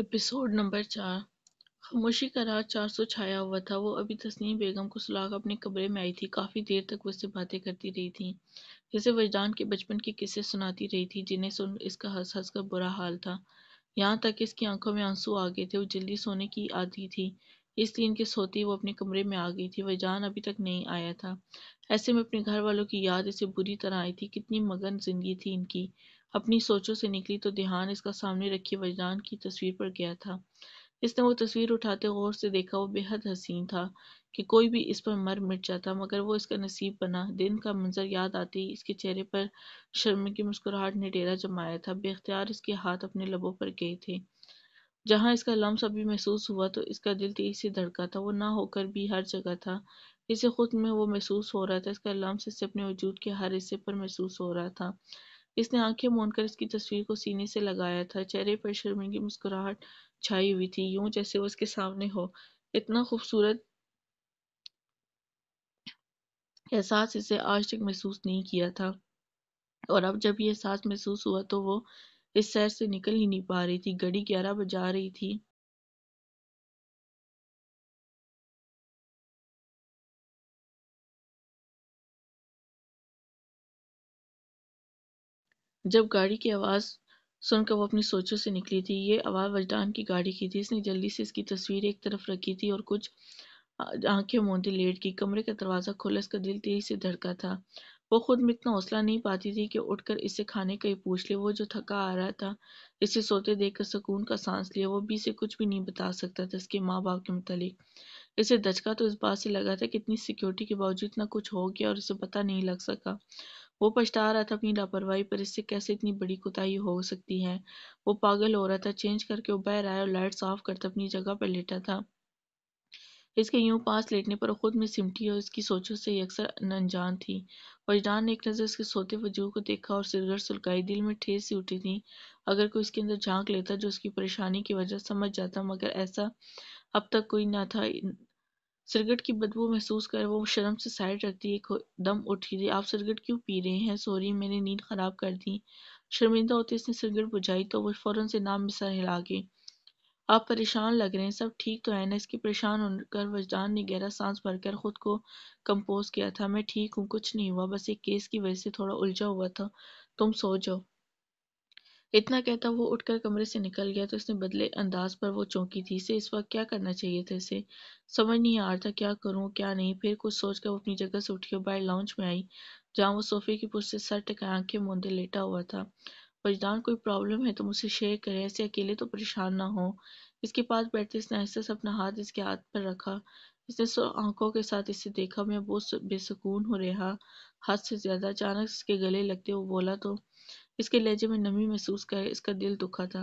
Episode number चार खामोशी का रात चार सौ छाया हुआ था वो अभी तस्नीम बेगम को सुलाकर अपने कमरे में आई थी काफ़ी देर तक वो उससे बातें करती रही थी जैसे वजदान के बचपन के किस्से सुनाती रही थी जिन्हें सुन इसका हंस हंस कर बुरा हाल था यहाँ तक इसकी आंखों में आंसू आ गए थे वो जल्दी सोने की आदि थी इसलिए इनके सोते वो अपने कमरे में आ गई थी वजान अभी तक नहीं आया था ऐसे में अपने घर वालों की याद इसे बुरी तरह आई थी कितनी मगन जिंदगी थी इनकी अपनी सोचों से निकली तो ध्यान इसका सामने रखी वजदान की तस्वीर पर गया था इसने वो तस्वीर उठाते गौर से देखा वो बेहद हसीन था कि कोई भी इस पर मर मिट जाता मगर वो इसका नसीब बना दिन का मंजर याद आते ही इसके चेहरे पर शर्म की मुस्कुराहट ने डेरा जमाया था बेख्तियार इसके हाथ अपने लबों पर गए थे जहाँ इसका लम्स अभी महसूस हुआ तो इसका दिल तेज से धड़का था वो ना होकर भी हर जगह था इसे खुद में वो महसूस हो रहा था इसका लम्स इसे अपने वजूद के हर हिस्से पर महसूस हो रहा था इसने आंखें कर इसकी तस्वीर को सीने से लगाया था चेहरे पर शर्मिंदगी मुस्कुराहट छाई हुई थी यूं जैसे वो उसके सामने हो इतना खूबसूरत एहसास इसे आज तक महसूस नहीं किया था और अब जब ये एहसास महसूस हुआ तो वो इस सैर से निकल ही नहीं पा रही थी घड़ी ग्यारह बजा रही थी जब गाड़ी की आवाज़ सुनकर वो अपनी सोचों से निकली थी ये आवाज़ वजदान की गाड़ी की थी इसने जल्दी से इसकी तस्वीर एक तरफ रखी थी और कुछ आंखें मोदी लेट की कमरे का दरवाज़ा खोला इसका दिल तेजी से धड़का था वो खुद में इतना हौसला नहीं पाती थी कि उठकर इसे खाने का ही पूछ ले वो जो थका आ रहा था इसे सोते देखकर सुकून का सांस लिया वो भी इसे कुछ भी नहीं बता सकता था इसके माँ बाप के मुतालिक इसे धचका तो इस बात से लगा था कि इतनी सिक्योरिटी के बावजूद इतना कुछ हो गया और इसे पता नहीं लग सका वो पछता रहा था अपनी लापरवाही पर इससे कैसे इतनी बड़ी कोताही हो सकती है वो पागल हो रहा था चेंज करके वो बहर आया और लाइट साफ करता अपनी जगह पर लेटा था इसके यूं पास लेटने पर खुद में सिमटी और इसकी सोचों से अक्सर अनजान थी वजदान ने एक नज़र इसके सोते वजूह को देखा और सिरगर सुलकाई दिल में ठेस सी उठी थी अगर कोई इसके अंदर झांक लेता जो उसकी परेशानी की वजह समझ जाता मगर ऐसा अब तक कोई ना था सिगरेट की बदबू महसूस कर वो शर्म से साइड रखती एक दम उठी आप सिगरेट क्यों पी रहे हैं सॉरी मैंने नींद ख़राब कर दी शर्मिंदा होते इसने सिगरेट बुझाई तो वो फ़ौरन से नाम में हिला के आप परेशान लग रहे हैं सब ठीक तो है ना इसके परेशान होकर वजदान ने गहरा सांस भरकर खुद को कंपोज किया था मैं ठीक हूँ कुछ नहीं हुआ बस एक केस की वजह से थोड़ा उलझा हुआ था तुम सो जाओ इतना कहता वो उठकर कमरे से निकल गया तो उसने बदले अंदाज पर वो चौंकी थी इसे इस वक्त क्या करना चाहिए था इसे समझ नहीं आ रहा था क्या करूं क्या नहीं फिर कुछ सोचकर वो अपनी जगह से उठकर बाहर लाउंज में आई जहां वो सोफे की पुष्ट से सर टकाए आंखें मूंदे लेटा हुआ था वजदान कोई प्रॉब्लम है तो मुझसे शेयर करें ऐसे अकेले तो परेशान ना हो इसके पास बैठते इसने ऐसे से अपना हाथ इसके हाथ पर रखा इसने सो आंखों के साथ इसे देखा मैं बहुत बेसकून हो रहा हद से ज्यादा अचानक इसके गले लगते वो बोला तो इसके लहजे में नमी महसूस कर इसका दिल दुखा था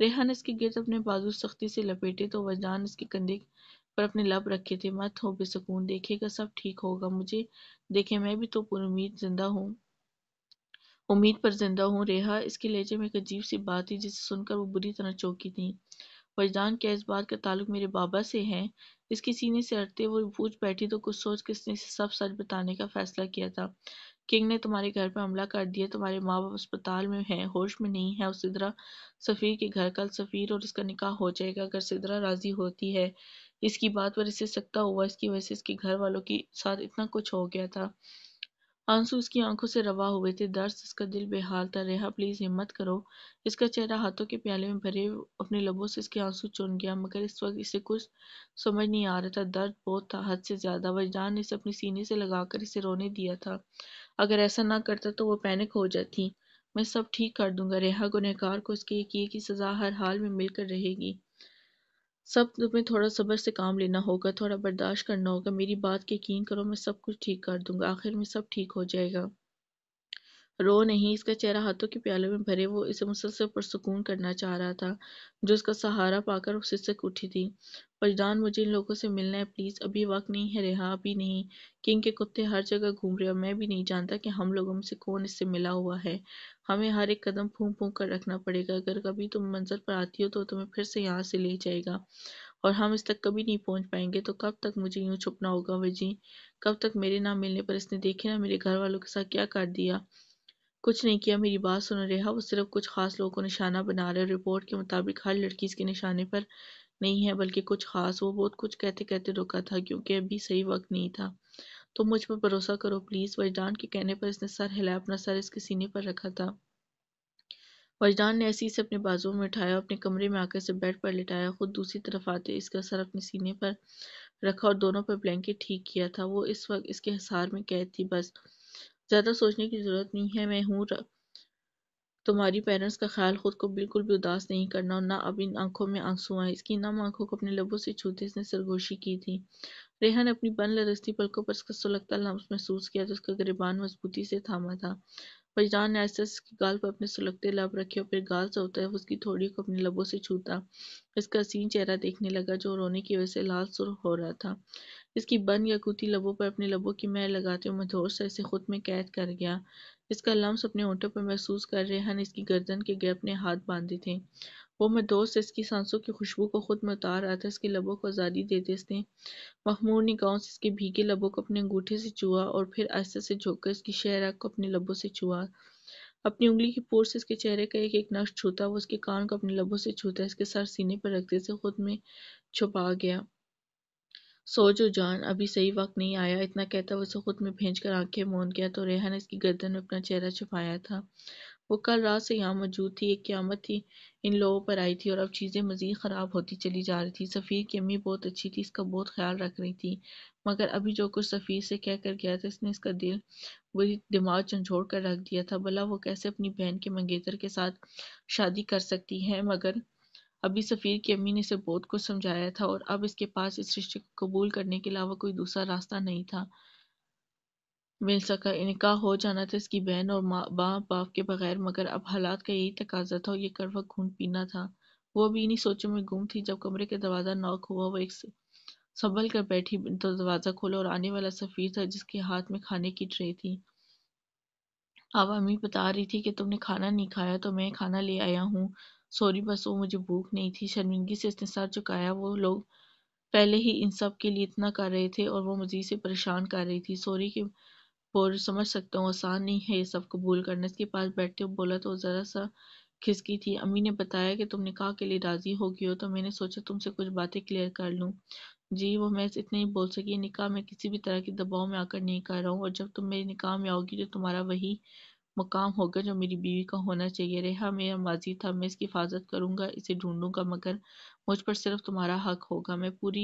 रेहान इसके गिरद अपने बाजू सख्ती से लपेटे तो वजान इसके कंधे पर अपने लब रखे थे मत हो बेसकून देखेगा सब ठीक होगा मुझे देखे मैं भी तो पुरुद जिंदा हूँ उम्मीद पर जिंदा हूँ रेहा इसके लहजे में एक अजीब सी बात थी जिसे सुनकर वो बुरी तरह चौंकी थी वजदान क्या इस बात का ताल्लुक मेरे बाबा से है इसके सीने से अटते वो बूझ बैठी तो कुछ सोच के सब सच बताने का फैसला किया था किंग ने तुम्हारे घर पर हमला कर दिया तुम्हारे माँ बाप अस्पताल में हैं होश में नहीं है उसी तरह सफ़ीर के घर कल सफ़ीर और इसका निकाह हो जाएगा अगर सिदरा राज़ी होती है इसकी बात पर इसे सकता हुआ इसकी वजह से इसके घर वालों के साथ इतना कुछ हो गया था आंसू उसकी आंखों से रवा हुए थे दर्द उसका दिल बेहाल था रेहा प्लीज़ हिम्मत करो इसका चेहरा हाथों के प्याले में भरे अपने लबों से इसके आंसू चुन गया मगर इस वक्त इसे कुछ समझ नहीं आ रहा था दर्द बहुत था हद से ज़्यादा वजदान ने इसे अपने सीने से लगाकर इसे रोने दिया था अगर ऐसा ना करता तो वो पैनिक हो जाती मैं सब ठीक कर दूंगा रेहा गुनहगार को इसके किए की सज़ा हर हाल में मिलकर रहेगी सब तुम्हें थोड़ा सब्र से काम लेना होगा थोड़ा बर्दाश्त करना होगा मेरी बात यकीन करो मैं सब कुछ ठीक कर दूंगा आखिर में सब ठीक हो जाएगा रो नहीं इसका चेहरा हाथों के प्याले में भरे वो इसे मुसलसल पुरसकून करना चाह रहा था जो उसका सहारा पाकर सिसक उठी थी फजदान मुझे इन लोगों से मिलना है प्लीज़ अभी वक्त नहीं है रिहा भी नहीं किंग के कुत्ते हर जगह घूम रहे और मैं भी नहीं जानता कि हम लोगों में से कौन इससे मिला हुआ है हमें हर एक कदम फूंक फूंक कर रखना पड़ेगा अगर कभी तुम मंजर पर आती हो तो तुम्हें फिर से यहाँ से ले जाएगा और हम इस तक कभी नहीं पहुंच पाएंगे तो कब तक मुझे यूं छुपना होगा वजी कब तक मेरे ना मिलने पर इसने देखे ना मेरे घर वालों के साथ क्या कर दिया कुछ नहीं किया मेरी बात सुन रहा वो सिर्फ कुछ खास लोगों को निशाना बना रहे रिपोर्ट के मुताबिक हर लड़की इसके निशाने पर नहीं है बल्कि कुछ खास वो बहुत कुछ कहते कहते रुका था क्योंकि अभी सही वक्त नहीं था तो मुझ पर भरोसा करो प्लीज़ वजदान के कहने पर इसने सर हिलाया अपना सर इसके सीने पर रखा था वजदान ने ऐसी से अपने बाजुओं में उठाया अपने कमरे में आकर से बेड पर लिटाया खुद दूसरी तरफ आते इसका सर अपने सीने पर रखा और दोनों पर ब्लैंकेट ठीक किया था वो इस वक्त इसके हिसार में कैद थी बस ज़्यादा सोचने की ज़रूरत नहीं है मैं हूँ तुम्हारी पेरेंट्स का ख्याल खुद को बिल्कुल भी उदास नहीं करना और ना अब इन आंखों में आंसू आए इसकी नम आंखों को अपने लबों से छूते इसने सरगोशी की थी रेहा ने अपनी बन लरस्ती पलकों पर उसका सुलगता लम्स महसूस किया जो तो उसका गरीबान मजबूती से थामा था फजदान ने ऐसे उसकी गाल पर अपने सुलगते लब रखे और फिर गाल से होता है उसकी थोड़ी को अपने लबों से छूता इसका सीन चेहरा देखने लगा जो रोने की वजह से लाल सुर हो रहा था इसकी बंद यकूती लबों पर अपने लबों की मैं लगाते हुए मधोर सा इसे खुद में कैद कर गया इसका लम्स अपने होंठों पर महसूस कर हन इसकी गर्दन के गैप ने हाथ बांधे थे वो मदोस इसकी सांसों की खुशबू को खुद में उतार रहा था इसके लबों को आज़ादी देते इसने मखमूर निगाहों से इसके भीगे लबों को अपने अंगूठे से छुआ और फिर आस्ते से झोंककर इसकी शहरा को अपने लबों से छुआ अपनी उंगली की पोर से इसके चेहरे का एक एक नक्श छूता वो उसके कान को अपने लबों से छूता इसके सर सीने पर रखते से खुद में छुपा गया सो जो जान अभी सही वक्त नहीं आया इतना कहता उसे खुद में भेज कर आंखें मोन गया तो रेहन ने इसकी गर्दन में अपना चेहरा छुपाया था वो कल रात से यहाँ मौजूद थी एक क्यामत थी इन लोगों पर आई थी और अब चीज़ें मज़ीद ख़राब होती चली जा रही थी सफ़ीर की अम्मी बहुत अच्छी थी इसका बहुत ख्याल रख रही थी मगर अभी जो कुछ सफ़ीर से कह कर गया था इसने इसका दिल बुरी दिमाग झंझोड़ कर रख दिया था भला वो कैसे अपनी बहन के मंगेतर के साथ शादी कर सकती है मगर अभी सफ़ीर की अम्मी ने इसे बहुत कुछ समझाया था और अब इसके पास इस रिश्ते को कबूल करने के अलावा कोई दूसरा रास्ता नहीं था मिल सका इनका हो जाना था इसकी बहन और माँ बाप बाप के बगैर मगर अब हालात का यही तकाजा था और ये करवा खून पीना था वो भी इन्हीं सोचों में गुम थी जब कमरे का दरवाज़ा नॉक हुआ वो एक संभल कर बैठी तो दरवाज़ा खोला और आने वाला सफ़ीर था जिसके हाथ में खाने की ट्रे थी अब अम्मी बता रही थी कि तुमने खाना नहीं खाया तो मैं खाना ले आया हूँ सॉरी बस वो मुझे भूख नहीं थी शर्मिंदगी से इसने सर चुकाया वो लोग पहले ही इन सब के लिए इतना कर रहे थे और वो मज़ीद से परेशान कर रही थी सॉरी कि बोल समझ सकता हूँ आसान नहीं है ये सब कबूल करना इसके पास बैठते हुए बोला तो ज़रा सा खिसकी थी अम्मी ने बताया कि तुम निकाह के लिए राज़ी हो गई हो तो मैंने सोचा तुमसे कुछ बातें क्लियर कर लूँ जी, वो मैं इतना ही बोल सकी निकाह मैं किसी भी तरह के दबाव में आकर नहीं कर रहा हूँ और जब तुम मेरे निकाह में आओगी तो तुम्हारा वही मकाम होगा जो मेरी बीवी का होना चाहिए। रेहा मेरा माज़ी था, मैं इसकी हिफ़ाज़त करूँगा, इसे ढूंढूंगा मगर मुझ पर सिर्फ तुम्हारा हक होगा मैं पूरी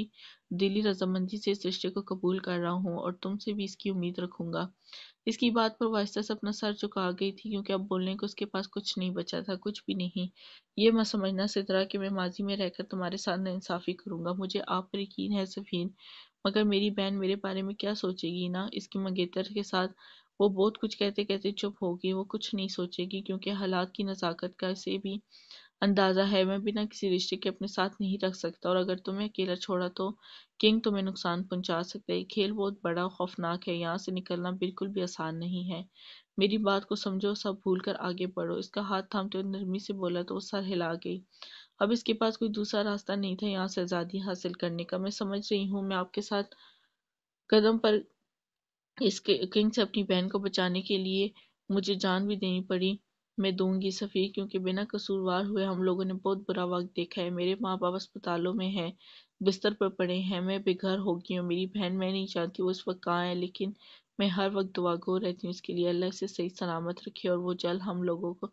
दिली रजामंदी से इस रिश्ते को कबूल कर रहा हूँ और तुमसे भी इसकी उम्मीद रखूंगा इसकी बात पर वो से अपना सर झुका गई थी क्योंकि अब बोलने को उसके पास कुछ नहीं बचा था कुछ भी नहीं ये मैं समझना सितरा कि मैं माजी में रहकर तुम्हारे साथ नाइंसाफ़ी करूंगा मुझे आप पर यकीन है सफ़ीन मगर मेरी बहन मेरे बारे में क्या सोचेगी ना इसकी मंगेतर के साथ वो बहुत कुछ कहते कहते चुप होगी वो कुछ नहीं सोचेगी क्योंकि हालात की नज़ाकत का इसे भी अंदाज़ा है मैं बिना किसी रिश्ते के अपने साथ नहीं रख सकता और अगर तुम्हें अकेला छोड़ा तो किंग तुम्हें नुकसान पहुंचा सकता है खेल बहुत बड़ा खौफनाक है यहाँ से निकलना बिल्कुल भी आसान नहीं है मेरी बात को समझो सब भूल कर आगे बढ़ो इसका हाथ थामते हुए नरमी से बोला तो वो सर हिला गई अब इसके पास कोई दूसरा रास्ता नहीं था यहाँ से आज़ादी हासिल करने का मैं समझ रही हूँ मैं आपके साथ कदम पर इसके किंग से अपनी बहन को बचाने के लिए मुझे जान भी देनी पड़ी मैं दूंगी सफ़ी क्योंकि बिना कसूरवार हुए हम लोगों ने बहुत बुरा वक्त देखा है मेरे माँ बाप अस्पतालों में हैं बिस्तर पर पड़े हैं मैं बेघर हो गई हूँ मेरी बहन मैं नहीं चाहती वो उस वक्त कहाँ है लेकिन मैं हर वक्त दुआ गो रहती हूँ इसके लिए अल्लाह से सही सलामत रखी और वो जल हम लोगों को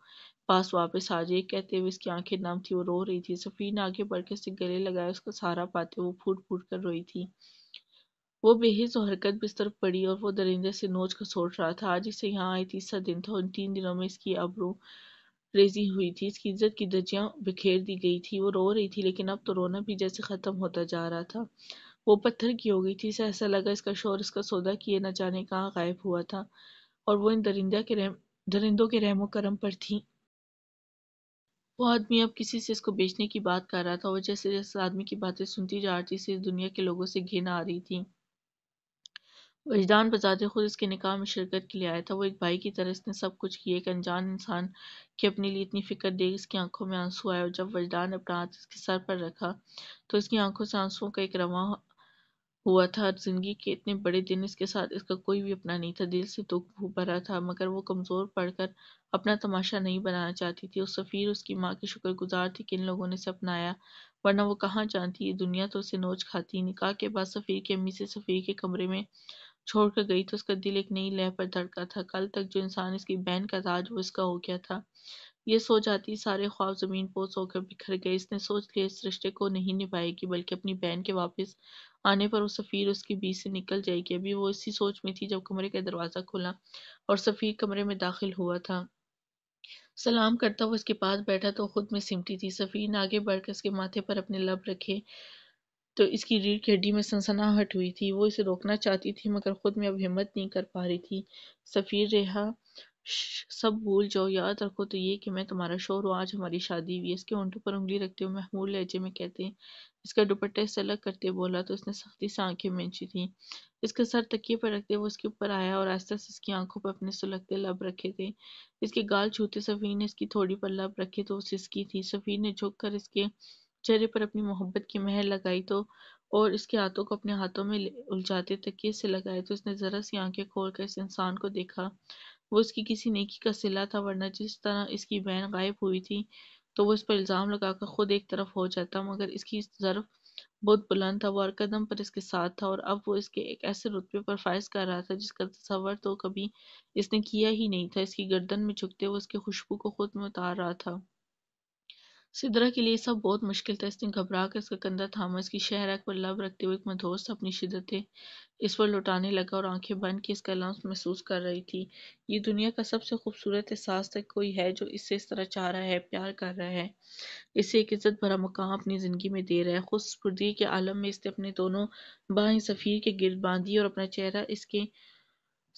पास वापस आ जाए कहते हुए इसकी आंखें नम थी वो रो रही थी सफ़ी ने आगे बढ़ के गले लगाया उसका सहारा पाते वो फूट फूट कर रोई थी वो बेहिज और हरकत बिस्तर तरफ पड़ी और वो दरिंदे से नोच खसोट सोच रहा था आज इसे यहाँ आई तीसरा दिन था उन तीन दिनों में इसकी आबरू रेजी हुई थी इसकी इज्जत की दर्जियाँ बिखेर दी गई थी वो रो रही थी लेकिन अब तो रोना भी जैसे ख़त्म होता जा रहा था वो पत्थर की हो गई थी इसे ऐसा लगा इसका शोर इसका सौदा किए न जाने कहाँ गायब हुआ था और वो इन दरिंदा के रहम दरिंदों के रहमो करम पर थी वो आदमी अब किसी से इसको बेचने की बात कर रहा था और जैसे जैसे आदमी की बातें सुनती जा रही थी इसे दुनिया के लोगों से घिन आ रही थी वजदान बजाते खुद इसके निकाह में शिरकत के लिए आया था। वो एक भाई की तरह इसने सब कुछ किया। एक अनजान इंसान की अपने लिए इतनी फ़िक्र दे इसकी आंखों में आंसू आए और जब वजदान ने अपना हाथ इसके सर पर रखा तो इसकी आंखों से आंसुओं का एक रवा हुआ था। ज़िंदगी के इतने बड़े दिन इसके साथ इसका कोई भी अपना नहीं था। दिल से दुःख भरा था मगर वो कमज़ोर पड़कर अपना तमाशा नहीं बनाना चाहती थी। उस सफ़ीर उसकी माँ की शुक्रगुज़ार थी कि इन लोगों ने इसे अपनाया वरना वो कहाँ जानती ये दुनिया तो उसे नोच खाती। निकाह के बाद सफ़ीर की अम्मी से सफ़ीर के कमरे में छोड़कर गई तो उसका दिल एक नई लय पर धड़का था कल तक जो इंसान इसकी बहन का था वो इसका हो गया था ये सो जाती सारे ख्वाब ज़मीन पोस होकर बिखर गए इसने सोच लिया इस रिश्ते को नहीं निभाएगी बल्कि अपनी बहन के वापस आने पर वो सफ़ीर उसकी बीच से निकल जाएगी अभी वो इसी सोच में थी जब कमरे का दरवाज़ा खुला और सफ़ीर कमरे में दाखिल हुआ था सलाम करता वो उसके पास बैठा तो खुद में सिमटी थी सफ़ीर ने आगे बढ़कर उसके माथे पर अपने लब रखे तो इसकी रीढ़ की हड्डी में सनसनाहट हुई थी वो इसे रोकना चाहती थी मगर खुद में अब हिम्मत नहीं कर पा रही थी सफ़ीर रेहा सब भूल जाओ याद रखो तो ये कि मैं तुम्हारा शोर हूँ आज हमारी शादी हुई इसके ऊँटों पर उंगली रखते हुए महमूल लहजे में कहते हैं इसका दुपट्टा इससे अलग करते बोला तो उसने सख्ती से आंखें मेची थी इसका सर तकिए पर रखते वो उसके ऊपर आया और आस्ते आस्ते इसकी आंखों पर अपने सुलगते लब रखे थे इसके गाल छूते सफ़ीर ने इसकी थोड़ी पर लब रखे तो वो सिसकी थी सफ़ीर ने झुक कर इसके चेहरे पर अपनी मोहब्बत की महर लगाई तो और इसके हाथों को अपने हाथों में उलझाते तकिए से लगाए तो इसने ज़रा सी आंखें खोल कर इस इंसान को देखा वो इसकी किसी नेकी का सिला था वरना जिस तरह इसकी बहन गायब हुई थी तो वो इस पर इल्ज़ाम लगाकर खुद एक तरफ हो जाता मगर इसकी ज़रफ़ बहुत बुलंद था वो हर कदम पर इसके साथ था और अब वो इसके एक ऐसे रुतबे पर फायज कर रहा था जिसका तस्वर तो कभी इसने किया ही नहीं था इसकी गर्दन में झुकते हुए उसके खुशबू को खुद में उतार रहा था सिदरा के लिए सब बहुत मुश्किल था इसने घबरा कर इसका कंधा थामा इसकी शहरक पर लब रखते हुए एक मधोस अपनी शिदत इस पर लौटाने लगा और आंखें बंद की इसका लम्स महसूस कर रही थी ये दुनिया का सबसे खूबसूरत एहसास तक कोई है जो इससे इस तरह चाह रहा है प्यार कर रहा है इसे एक इज्जत भरा मुकाम अपनी ज़िंदगी में दे रहा है खुद स्पुर्दगी के आलम में इसने अपने दोनों बाहें सफ़ीर के गिरद बांधी और अपना चेहरा इसके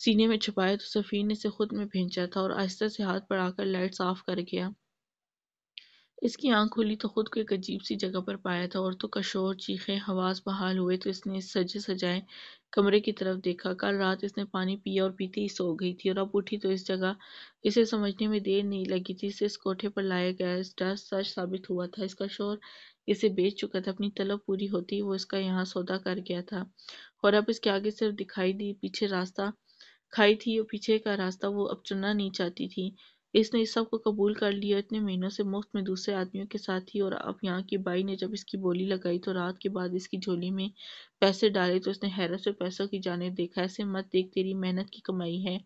सीने में छुपाया तो सफ़ीर ने इसे खुद में भेजा था और आहिस्ता से हाथ बढ़ाकर लाइट साफ कर गया इसकी आंख खुली तो खुद को एक अजीब सी जगह पर पाया था और तो कशोर चीखे हवास बहाल हुए तो इसने सजे सजाए कमरे की तरफ देखा कल रात इसने पानी पिया और पीते ही सो गई थी और अब उठी तो इस जगह इसे समझने में देर नहीं लगी थी इसे इस कोठे पर लाया गया डर सच साबित हुआ था इसका शोर इसे बेच चुका था अपनी तलब पूरी होती वो इसका यहाँ सौदा कर गया था और अब इसके आगे सिर्फ दिखाई दी पीछे रास्ता खाई थी और पीछे का रास्ता वो अब चुनना नहीं चाहती थी इसने इस सब को कबूल कर लिया इतने महीनों से मुफ्त में दूसरे आदमियों के साथ ही और अब यहाँ की बाई ने जब इसकी बोली लगाई तो रात के बाद इसकी झोली में पैसे डाले तो इसने हैरत से पैसों की जाने देखा ऐसे मत देख तेरी मेहनत की कमाई है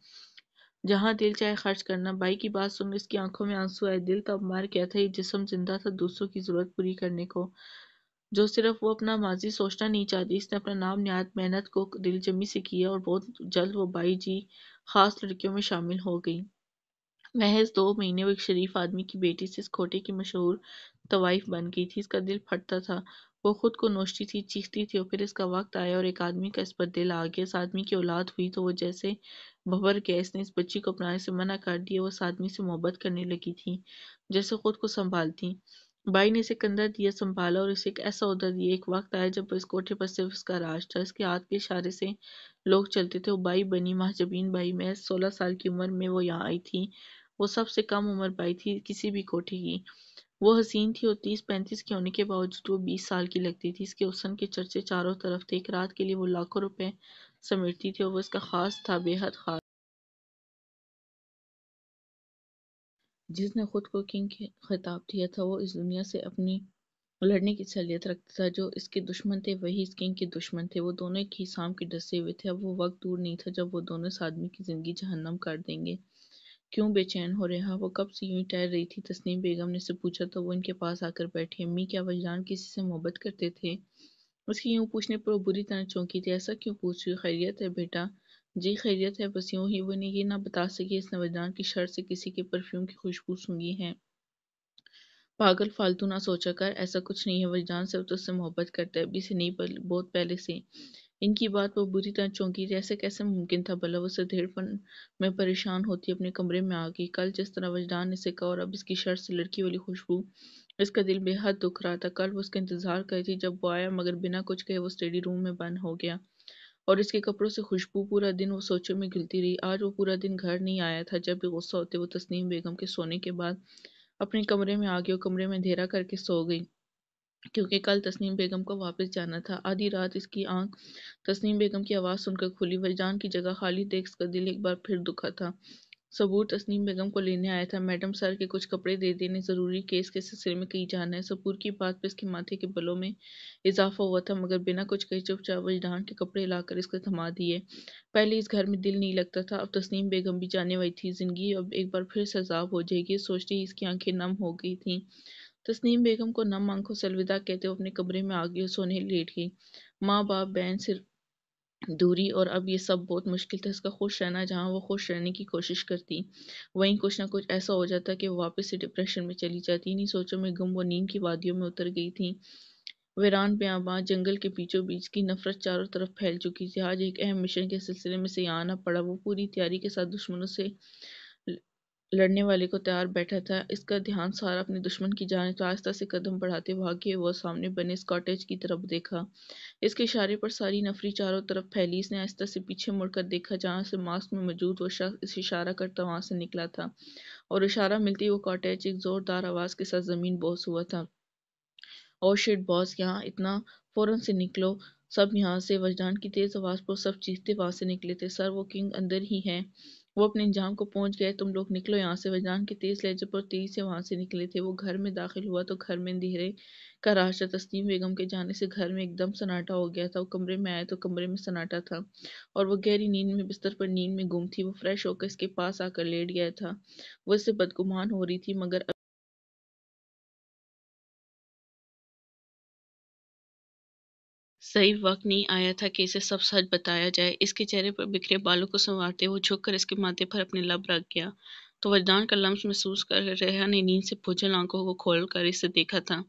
जहाँ दिल चाहे खर्च करना बाई की बात सुन इसकी आंखों में आंसू आए दिल तो अब मार क्या था ये जिसम जिंदा था दूसरों की जरूरत पूरी करने को जो सिर्फ वो अपना माजी सोचना नहीं चाहती इसने अपना नाम न्यात मेहनत को दिलजमी से किया और बहुत जल्द वो बाई जी खास लड़कियों में शामिल हो गई महज दो महीने वो एक शरीफ आदमी की बेटी से इस खोटे की मशहूर तवाइफ़ बन गई थी इसका दिल फटता था वो खुद को नोचती थी चीखती थी और फिर इसका वक्त आया और एक आदमी का इस पर दिल आ गया इस आदमी की औलाद हुई तो वो जैसे भबर गया इसने इस बच्ची को अपनाने से मना कर दिया वो इस आदमी से मोहब्बत करने लगी थी जैसे खुद को संभालती भाई ने इसे कंधा दिया संभाला और इसे एक ऐसा उधर दिया एक वक्त आया जब इस कोठे पर सिर्फ इसका राज था इसके हाथ के इशारे से लोग चलते थे वो बाई बनी महाजबीन बाई मैं सोलह साल की उम्र में वो यहाँ आई थी वो सबसे कम उम्र पाई थी किसी भी कोठी की वो हसीन थी और तीस पैंतीस के होने के बावजूद वो बीस साल की लगती थी इसके हुसन के चर्चे चारों तरफ थे एक रात के लिए वो लाखों रुपए समेटती थी और वो इसका खास था बेहद खास जिसने खुद को किंग खिताब दिया था वो इस दुनिया से अपनी लड़ने की सहलियत रखता था जो इसके दुश्मन थे वही इस किंग के दुश्मन थे वो दोनों एक ही शाम के डसे हुए थे अब वो वक्त दूर नहीं था जब वो दोनों इस आदमी की ज़िंदगी जहन्नम कर देंगे क्यों बेचैन हो रहे हैं हाँ, वो कब से यूं टहल रही थी तस्नीम बेगम ने उससे पूछा तो वो इनके पास आकर बैठी अम्मी क्या वजान किसी से मोहब्बत करते थे उसकी यूं पूछने पर वो बुरी तरह चौंकी थी ऐसा क्यों पूछ रही खैरियत है बेटा जी खैरियत है बस यूं ही वो ने ये ना बता सके इस नवजान की शर्त से किसी के परफ्यूम की खुशबू सूंगी है पागल फालतू ना सोचा कर ऐसा कुछ नहीं है वजान से तो उससे मोहब्बत करते अभी से नहीं बहुत पहले से इनकी बात वह बुरी तरह चौंकी जैसे कैसे मुमकिन था भला वो सधेड़पन में परेशान होती अपने कमरे में आ गई कल जिस तरह वजदान ने सिका और अब इसकी शर्त से लड़की वाली खुशबू इसका दिल बेहद दुख रहा था कल वो उसका इंतजार कर थी जब वो आया मगर बिना कुछ कहे वो स्टडी रूम में बंद हो गया और इसके कपड़ों से खुशबू पूरा दिन वो सोचों में घिलती रही आज वो पूरा दिन घर नहीं आया था जब भी गुस्सा होते वो तस्नीम बेगम के सोने के बाद अपने कमरे में आ गई और कमरे में अंधेरा करके सो गई क्योंकि कल तस्नीम बेगम को वापस जाना था आधी रात इसकी आंख तस्नीम बेगम की आवाज़ सुनकर खुली वजदान की जगह खाली देख कर दिल एक बार फिर दुखा था सबूर तस्नीम बेगम को लेने आया था मैडम सर के कुछ कपड़े दे देने ज़रूरी केस के सिलसिले में कहीं जाना है सबूर की बात पर इसके माथे के बलों में इजाफा हुआ था मगर बिना कुछ कहे चुपचाप वजदान के कपड़े लाकर इसको थमा दिए पहले इस घर में दिल नहीं लगता था अब तस्नीम बेगम भी जाने वाली थी जिंदगी अब एक बार फिर सजाब हो जाएगी सोचते ही इसकी आंखें नम हो गई थी तस्नीम बेगम को नम आंखों से अलविदा कहते हुए अपने कमरे में आ गई सोने लेट गई माँ बाप बहन सिर दूरी और अब ये सब बहुत मुश्किल था इसका खुश रहना जहाँ वो खुश रहने की कोशिश करती वहीं कुछ ना कुछ ऐसा हो जाता कि वो वापस से डिप्रेशन में चली जाती इन्हीं सोचों में गुम वो नींद की वादियों में उतर गई थी वीरान प्यामा जंगल के बीचों बीच की नफरत चारों तरफ फैल चुकी थी आज एक अहम मिशन के सिलसिले में से यहाँ आना पड़ा वो पूरी तैयारी के साथ दुश्मनों से लड़ने वाले को तैयार बैठा था इसका ध्यान सारा अपने दुश्मन की तो आहिस्ता से कदम बढ़ाते भागे वह सामने बने स्कॉटेज की तरफ देखा इसके इशारे पर सारी नफरी चारों तरफ फैली इसने आस्था से पीछे मुड़कर देखा जहाँ से मास्क में मौजूद वह शख्स इस इशारा करता वहाँ से निकला था और इशारा मिलते ही वो कॉटेज एक ज़ोरदार आवाज़ के साथ ज़मीन बोस हुआ था और शेड बॉस यहाँ इतना फ़ौरन से निकलो सब यहाँ से वजदान की तेज़ आवाज़ पर सब चीखते वहाँ से निकले थे सर वो किंग अंदर ही है वो अपने इंजाम को पहुंच गए तुम लोग निकलो यहाँ से वजान के तेज लहजे पर तेज से वहां से निकले थे वो घर में दाखिल हुआ तो घर में अंधेरे का रास्ता तस्नीम बेगम के जाने से घर में एकदम सन्नाटा हो गया था वो कमरे में आया तो कमरे में सन्नाटा था और वो गहरी नींद में बिस्तर पर नींद में गुम थी वो फ्रेश होकर इसके पास आकर लेट गया था वो इससे बदगुमान हो रही थी मगर सही वक्त नहीं आया था कि इसे सब सच बताया जाए इसके चेहरे पर बिखरे बालों को संवारते वो झुककर इसके माथे पर अपने लब रख गया तो वजदान का लम्स महसूस कर रेहा ने नींद से भूजल आंखों को खोल कर इसे देखा था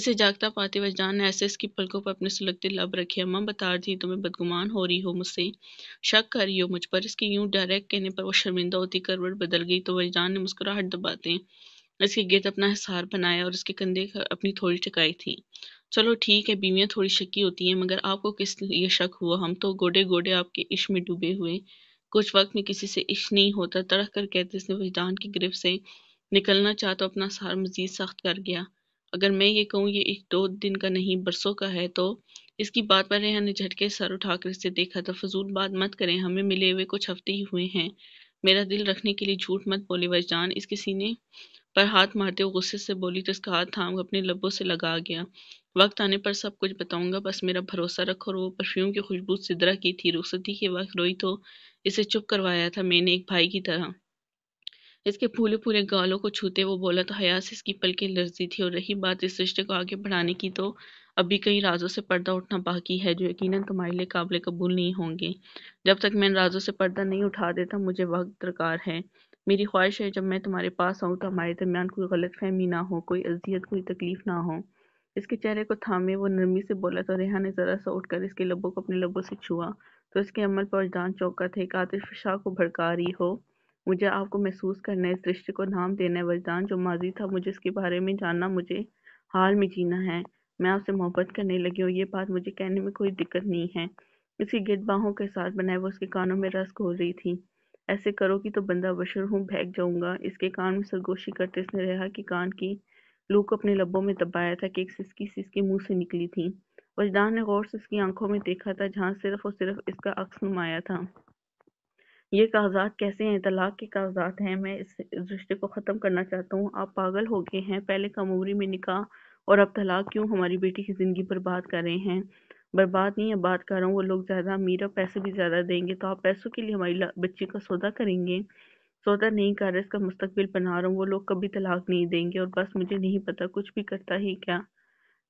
इसे जागता पाते वजदान ने ऐसे इसकी पलकों पर अपने सुलगते लब रखे अम्मा बता दी तुम्हें बदगुमान हो रही हो मुझसे शक कर रही हो मुझ पर इसके यूं डायरेक्ट कहने पर वो शर्मिंदा होती करवट बदल गई तो वजदान ने मुस्कुराहट दबाते इसके गिरद अपना हिसार बनाया और उसके कंधे अपनी थोड़ी टिकाई थी चलो ठीक है बीवियाँ थोड़ी शक्की होती हैं मगर आपको किस लिए शक हुआ हम तो गोडे गोडे आपके इश्क में डूबे हुए कुछ वक्त में किसी से इश्क नहीं होता तड़क कर कहते इसने वजदान की गिरफ्त से निकलना चाह तो अपना सार मजीद सख्त कर गया अगर मैं ये कहूँ ये एक दो दिन का नहीं बरसों का है तो इसकी बात पर रेहा ने झटके सर उठाकर इसे देखा था तो फजूल बात मत करें हमें मिले हुए कुछ हफ्ते ही हुए हैं मेरा दिल रखने के लिए झूठ मत बोले वजदान इसके सीने पर हाथ मारते हुए गुस्से से बोली तो इसका हाथ थाम अपने लबों से लगा गया वक्त आने पर सब कुछ बताऊंगा बस मेरा भरोसा रखो और वो परफ्यूम की खुशबू सिदरा की थी रुखसती के वक्त रोई तो इसे चुप करवाया था मैंने एक भाई की तरह इसके फूले फूले गालों को छूते वो बोला तो हयास इसकी पल की लर्जी थी और रही बात इस रिश्ते को आगे बढ़ाने की तो अभी कई राजों से पर्दा उठना बाकी है जो यकीनन तुम्हारे लिए काबिल कबूल नहीं होंगे जब तक मैं राजों से पर्दा नहीं उठा देता मुझे वक्त दरकार है मेरी ख्वाहिश है जब मैं तुम्हारे पास आऊँ तो हमारे दरमियान कोई गलत फहमी ना हो कोई अजियत कोई तकलीफ ना हो इसके चेहरे को थामे वो नरमी से बोला तो रेहा ने ज़रा सा उठकर इसके लबों को अपने लबों से छुआ तो इसके अमल पर जान चौका थे एक को भड़का रही हो मुझे आपको महसूस करना है इस रिश्ते को नाम देना है वजदान जो माजी था मुझे इसके बारे में जानना मुझे हाल में जीना है मैं आपसे मोहब्बत करने लगी हूँ ये बात मुझे कहने में कोई दिक्कत नहीं है इसकी गिर बाहों के साथ बनाए वो उसके कानों में रस घोल रही थी ऐसे करोगी तो बंदा बशर हूँ भैग जाऊँगा इसके कान में सरगोशी करते इसने रेहा की कान की लू को अपने लबों में दबाया था कि एक सिसकी सिसकी मुंह से निकली थी वजदान ने गौर से उसकी आंखों में देखा था जहाँ सिर्फ और सिर्फ इसका अक्स नुमाया था ये कागजात कैसे हैं तलाक के कागजात हैं मैं इस रिश्ते को ख़त्म करना चाहता हूँ आप पागल हो गए हैं पहले कमोरी में निकाह और अब तलाक क्यों हमारी बेटी की ज़िंदगी बर्बाद कर रहे हैं बर्बाद नहीं है बात कर रहा हूँ वो लोग ज़्यादा अमीर और पैसे भी ज़्यादा देंगे तो आप पैसों के लिए हमारी बच्ची का सौदा करेंगे सौदा नहीं कर रहा इसका मुस्तबिल बना रहा हूँ वो लोग कभी तलाक नहीं देंगे और बस मुझे नहीं पता कुछ भी करता ही क्या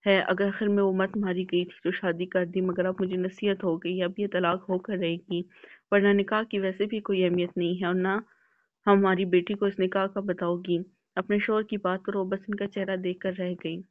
है अगर आखिर में वो मत मारी गई थी तो शादी कर दी मगर अब मुझे नसीहत हो गई अब ये तलाक होकर रहेगी वरना निकाह की वैसे भी कोई अहमियत नहीं है और ना हमारी बेटी को इस निकाह का बताओगी अपने शोर की बात करो बस इनका चेहरा देख कर रह गई